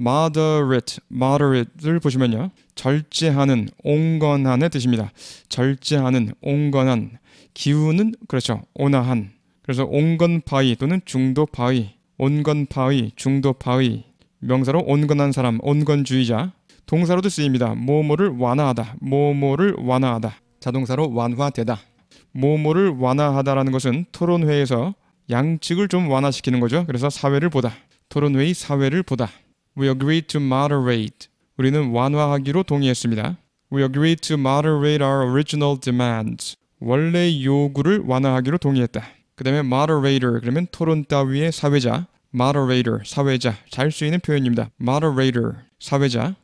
moderate, moderate를 보시면요. 절제하는, 온건한의 뜻입니다. 절제하는, 온건한, 기운은 그렇죠. 온화한. 그래서 온건 파위 또는 중도 파위 온건 파위 중도 파위 명사로 온건한 사람, 온건주의자. 동사로도 쓰입니다. 모모를 완화하다, 모모를 완화하다. 자동사로 완화되다. 모모를 완화하다라는 것은 토론회에서 양측을 좀 완화시키는 거죠. 그래서 사회를 보다. 토론회의 사회를 보다. We agreed to moderate. 우리는 완화하기로 동의했습니다. We agreed to moderate our original demands. 원래 요구를 완화하기로 동의했다. 그 다음에 moderator 그러면 토론 따위의 사회자 moderator 사회자 잘 쓰이는 표현입니다. moderator 사회자